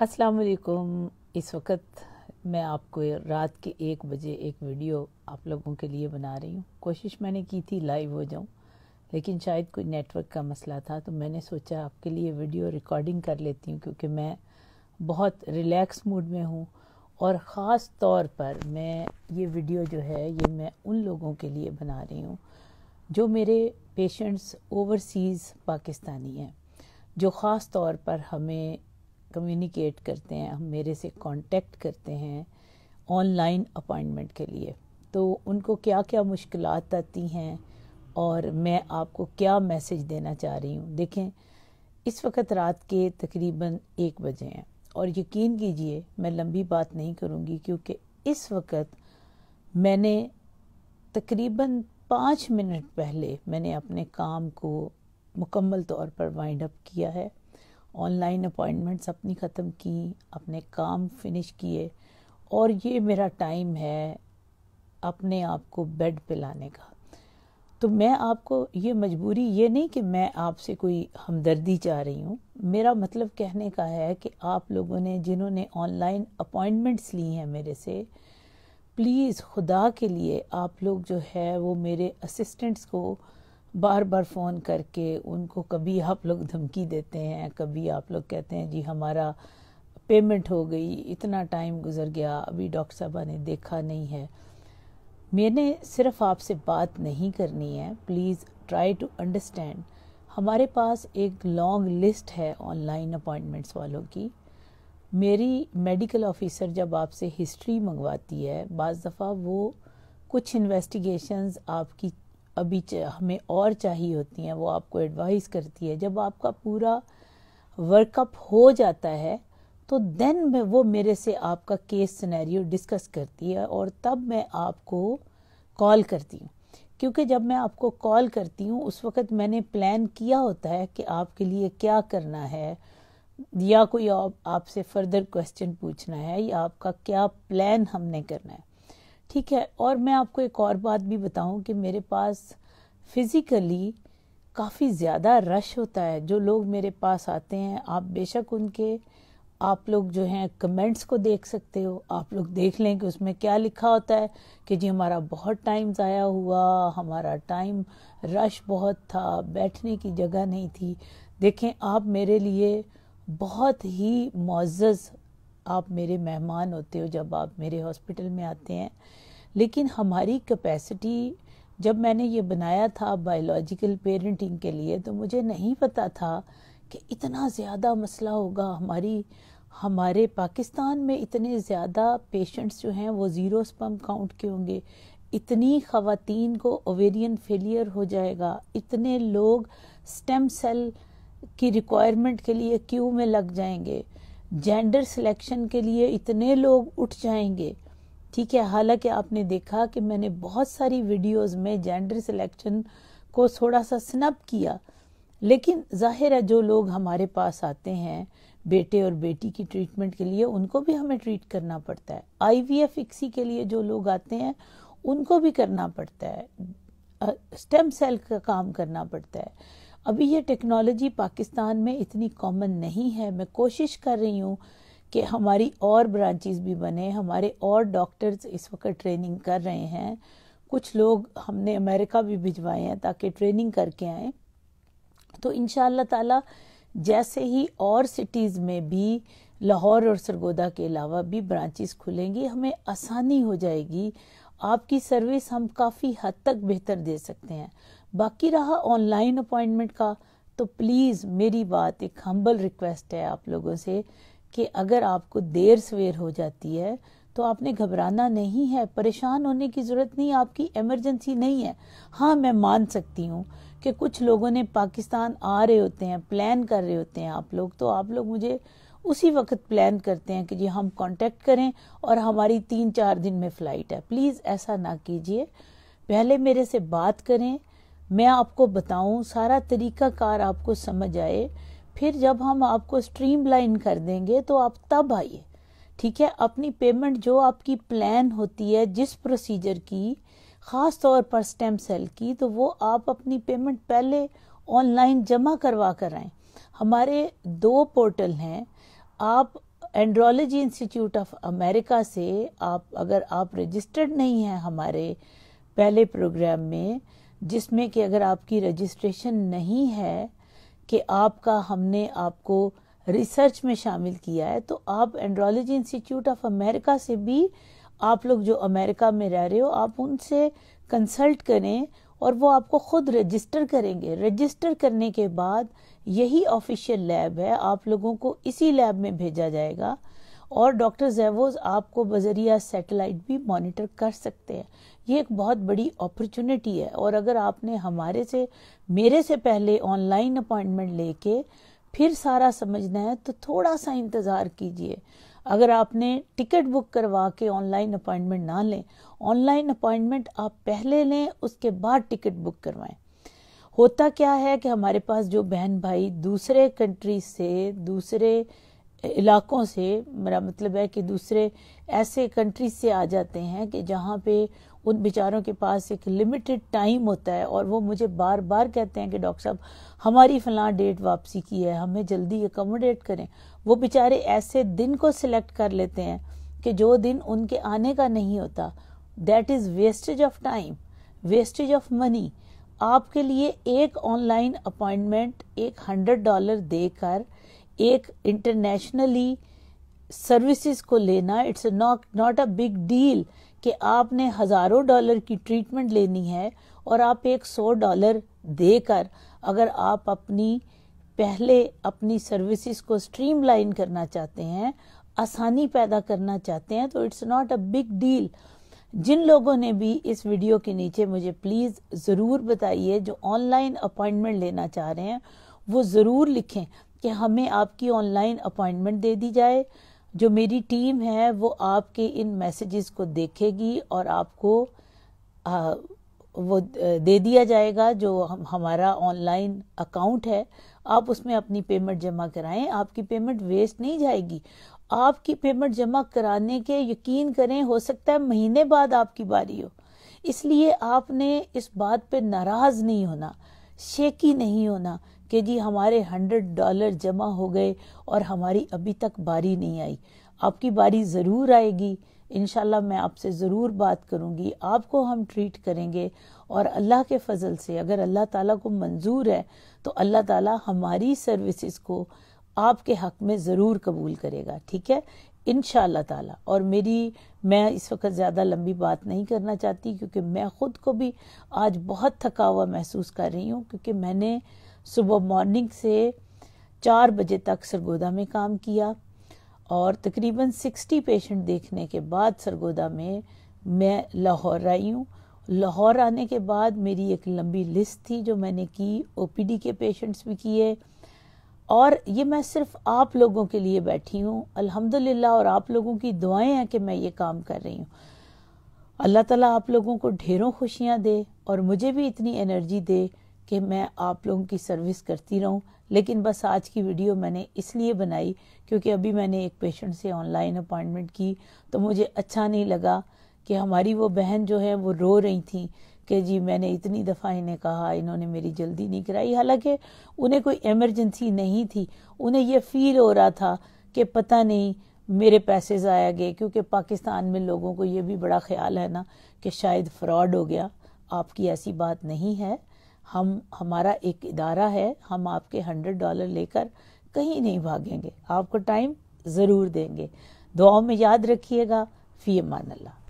अस्सलाम वालेकुम इस वक्त मैं आपको रात के एक बजे एक वीडियो आप लोगों के लिए बना रही हूँ कोशिश मैंने की थी लाइव हो जाऊँ लेकिन शायद कोई नेटवर्क का मसला था तो मैंने सोचा आपके लिए वीडियो रिकॉर्डिंग कर लेती हूँ क्योंकि मैं बहुत रिलैक्स मूड में हूँ और ख़ास तौर पर मैं ये वीडियो जो है ये मैं उन लोगों के लिए बना रही हूँ जो मेरे पेशेंट्स ओवरसीज़ पाकिस्तानी हैं जो ख़ास तौर पर हमें कम्युनिकेट करते हैं हम मेरे से कांटेक्ट करते हैं ऑनलाइन अपॉइंटमेंट के लिए तो उनको क्या क्या मुश्किल आती हैं और मैं आपको क्या मैसेज देना चाह रही हूँ देखें इस वक्त रात के तकरीबन एक बजे हैं और यकीन कीजिए मैं लंबी बात नहीं करूँगी क्योंकि इस वक्त मैंने तकरीबन पाँच मिनट पहले मैंने अपने काम को मुकम्मल तौर पर वाइंड अप किया है ऑनलाइन अपॉइंटमेंट्स अपनी ख़त्म की अपने काम फिनिश किए और ये मेरा टाइम है अपने आप को बेड पे लाने का तो मैं आपको ये मजबूरी ये नहीं कि मैं आपसे कोई हमदर्दी चाह रही हूँ मेरा मतलब कहने का है कि आप लोगों ने जिन्होंने ऑनलाइन अपॉइंटमेंट्स ली हैं मेरे से प्लीज़ खुदा के लिए आप लोग जो है वो मेरे असिस्टेंट्स को बार बार फ़ोन करके उनको कभी आप लोग धमकी देते हैं कभी आप लोग कहते हैं जी हमारा पेमेंट हो गई इतना टाइम गुजर गया अभी डॉक्टर साहबा ने देखा नहीं है मैंने सिर्फ आपसे बात नहीं करनी है प्लीज़ ट्राई टू अंडरस्टैंड हमारे पास एक लॉन्ग लिस्ट है ऑनलाइन अपॉइंटमेंट्स वालों की मेरी मेडिकल ऑफिसर जब आपसे हिस्ट्री मंगवाती है बज़ दफ़ा वो कुछ इन्वेस्टिगेशंस आपकी अभी हमें और चाहिए होती हैं वो आपको एडवाइस करती है जब आपका पूरा वर्कअप हो जाता है तो देन में वो मेरे से आपका केस सिनेरियो डिस्कस करती है और तब मैं आपको कॉल करती हूँ क्योंकि जब मैं आपको कॉल करती हूँ उस वक्त मैंने प्लान किया होता है कि आपके लिए क्या करना है या कोई आपसे आप फर्दर क्वेश्चन पूछना है या आपका क्या प्लान हमने करना है ठीक है और मैं आपको एक और बात भी बताऊं कि मेरे पास फिज़िकली काफ़ी ज़्यादा रश होता है जो लोग मेरे पास आते हैं आप बेशक उनके आप लोग जो हैं कमेंट्स को देख सकते हो आप लोग देख लें कि उसमें क्या लिखा होता है कि जी हमारा बहुत टाइम ज़ाया हुआ हमारा टाइम रश बहुत था बैठने की जगह नहीं थी देखें आप मेरे लिए बहुत ही मोज़ आप मेरे मेहमान होते हो जब आप मेरे हॉस्पिटल में आते हैं लेकिन हमारी कैपेसिटी जब मैंने ये बनाया था बायोलॉजिकल पेरेंटिंग के लिए तो मुझे नहीं पता था कि इतना ज़्यादा मसला होगा हमारी हमारे पाकिस्तान में इतने ज़्यादा पेशेंट्स जो हैं वो ज़ीरो स्पम काउंट के होंगे इतनी खातन को ओवेरियन फेलियर हो जाएगा इतने लोग स्टेम सेल की रिक्वायरमेंट के लिए क्यू में लग जाएंगे जेंडर सिलेक्शन के लिए इतने लोग उठ जाएंगे ठीक है हालांकि आपने देखा कि मैंने बहुत सारी वीडियोस में जेंडर सिलेक्शन को थोड़ा सा स्नप किया लेकिन जाहिर है जो लोग हमारे पास आते हैं बेटे और बेटी की ट्रीटमेंट के लिए उनको भी हमें ट्रीट करना पड़ता है आईवीएफ इक्सी के लिए जो लोग आते हैं उनको भी करना पड़ता है स्टेम सेल का काम करना पड़ता है अभी ये टेक्नोलॉजी पाकिस्तान में इतनी कॉमन नहीं है मैं कोशिश कर रही हूँ कि हमारी और ब्रांचेस भी बने हमारे और डॉक्टर्स इस वक्त ट्रेनिंग कर रहे हैं कुछ लोग हमने अमेरिका भी भिजवाए हैं ताकि ट्रेनिंग करके आए तो इन ताला जैसे ही और सिटीज़ में भी लाहौर और सरगोदा के अलावा भी ब्रांचेस खुलेंगी हमें आसानी हो जाएगी आपकी सर्विस हम काफ़ी हद तक बेहतर दे सकते हैं बाकी रहा ऑनलाइन अपॉइंटमेंट का तो प्लीज़ मेरी बात एक हम्बल रिक्वेस्ट है आप लोगों से कि अगर आपको देर सवेर हो जाती है तो आपने घबराना नहीं है परेशान होने की ज़रूरत नहीं आपकी इमरजेंसी नहीं है हाँ मैं मान सकती हूँ कि कुछ लोगों ने पाकिस्तान आ रहे होते हैं प्लान कर रहे होते हैं आप लोग तो आप लोग मुझे उसी वक्त प्लान करते हैं कि जी हम कांटेक्ट करें और हमारी तीन चार दिन में फ़्लाइट है प्लीज़ ऐसा ना कीजिए पहले मेरे से बात करें मैं आपको बताऊं सारा तरीका कार आपको समझ आए फिर जब हम आपको स्ट्रीम लाइन कर देंगे तो आप तब आइए ठीक है अपनी पेमेंट जो आपकी प्लान होती है जिस प्रोसीजर की ख़ास तौर पर स्टेम सेल की तो वो आप अपनी पेमेंट पहले ऑनलाइन जमा करवा कर आएँ हमारे दो पोर्टल हैं आप एंड्रोलॉजी इंस्टीट्यूट ऑफ अमेरिका से आप अगर आप रजिस्टर्ड नहीं हैं हमारे पहले प्रोग्राम में जिसमें कि अगर आपकी रजिस्ट्रेशन नहीं है कि आपका हमने आपको रिसर्च में शामिल किया है तो आप एंड्रोलॉजी इंस्टीट्यूट ऑफ अमेरिका से भी आप लोग जो अमेरिका में रह रहे हो आप उनसे कंसल्ट करें और वो आपको खुद रजिस्टर करेंगे रजिस्टर करने के बाद यही ऑफिशियल लैब है आप लोगों को इसी लैब में भेजा जाएगा और डॉक्टर जेवोज आपको बजरिया सेटेलाइट भी मॉनिटर कर सकते हैं ये एक बहुत बड़ी अपॉर्चुनिटी है और अगर आपने हमारे से मेरे से पहले ऑनलाइन अपॉइंटमेंट लेके फिर सारा समझना है तो थोड़ा सा इंतज़ार कीजिए अगर आपने टिकट बुक करवा के ऑनलाइन अपॉइंटमेंट ना लें ऑनलाइन अपॉइंटमेंट आप पहले लें उसके बाद टिकट बुक करवाएं होता क्या है कि हमारे पास जो बहन भाई दूसरे कंट्री से दूसरे इलाकों से मेरा मतलब है कि दूसरे ऐसे कंट्रीज से आ जाते हैं कि जहाँ पे उन बेचारों के पास एक लिमिटेड टाइम होता है और वो मुझे बार बार कहते हैं कि डॉक्टर साहब हमारी फ़लाँ डेट वापसी की है हमें जल्दी एकोमोडेट करें वो बेचारे ऐसे दिन को सिलेक्ट कर लेते हैं कि जो दिन उनके आने का नहीं होता that is wastage of time wastage of money आपके लिए एक ऑनलाइन अपॉइंटमेंट एक हंड्रेड डॉलर देकर एक इंटरनेशनली सर्विसेज को लेना it's not not a big deal कि आपने हज़ारों डॉलर की ट्रीटमेंट लेनी है और आप एक सौ डॉलर देकर अगर आप अपनी पहले अपनी सर्विसेज को स्ट्रीमलाइन करना चाहते हैं आसानी पैदा करना चाहते हैं तो it's not a big deal जिन लोगों ने भी इस वीडियो के नीचे मुझे प्लीज़ ज़रूर बताइए जो ऑनलाइन अपॉइंटमेंट लेना चाह रहे हैं वो ज़रूर लिखें कि हमें आपकी ऑनलाइन अपॉइंटमेंट दे दी जाए जो मेरी टीम है वो आपके इन मैसेजेस को देखेगी और आपको आ, वो दे दिया जाएगा जो हम हमारा ऑनलाइन अकाउंट है आप उसमें अपनी पेमेंट जमा कराएं आपकी पेमेंट वेस्ट नहीं जाएगी आपकी पेमेंट जमा कराने के यकीन करें हो सकता है महीने बाद आपकी बारी हो इसलिए आपने इस बात पे नाराज नहीं होना शेकी नहीं होना कि जी हमारे हंड्रेड डॉलर जमा हो गए और हमारी अभी तक बारी नहीं आई आपकी बारी ज़रूर आएगी इन मैं आपसे ज़रूर बात करूंगी आपको हम ट्रीट करेंगे और अल्लाह के फजल से अगर अल्लाह ताला को मंजूर है तो अल्लाह ताला हमारी सर्विसेज को आपके हक में ज़रूर कबूल करेगा ठीक है इन ताला और मेरी मैं इस वक्त ज़्यादा लंबी बात नहीं करना चाहती क्योंकि मैं ख़ुद को भी आज बहुत थका हुआ महसूस कर रही हूँ क्योंकि मैंने सुबह मॉर्निंग से चार बजे तक सरगोदा में काम किया और तकरीबन सिक्सटी पेशेंट देखने के बाद सरगोदा में मैं लाहौर आई हूँ लाहौर आने के बाद मेरी एक लंबी लिस्ट थी जो मैंने की ओपीडी के पेशेंट्स भी किए और ये मैं सिर्फ आप लोगों के लिए बैठी हूँ अल्हम्दुलिल्लाह और आप लोगों की दुआएं हैं कि मैं ये काम कर रही हूँ अल्लाह ताला आप लोगों को ढेरों खुशियाँ दे और मुझे भी इतनी एनर्जी दे कि मैं आप लोगों की सर्विस करती रहूँ लेकिन बस आज की वीडियो मैंने इसलिए बनाई क्योंकि अभी मैंने एक पेशेंट से ऑनलाइन अपॉइंटमेंट की तो मुझे अच्छा नहीं लगा कि हमारी वो बहन जो है वो रो रही थी कि जी मैंने इतनी दफ़ा इन्हें कहा इन्होंने मेरी जल्दी नहीं कराई हालांकि उन्हें कोई एमरजेंसी नहीं थी उन्हें यह फील हो रहा था कि पता नहीं मेरे पैसे ज़ाया गए क्योंकि पाकिस्तान में लोगों को ये भी बड़ा ख्याल है ना कि शायद फ्रॉड हो गया आपकी ऐसी बात नहीं है हम हमारा एक इदारा है हम आपके हंड्रेड डॉलर लेकर कहीं नहीं भागेंगे आपको टाइम ज़रूर देंगे दुआओं में याद रखिएगा फ़ी अमान अल्लाह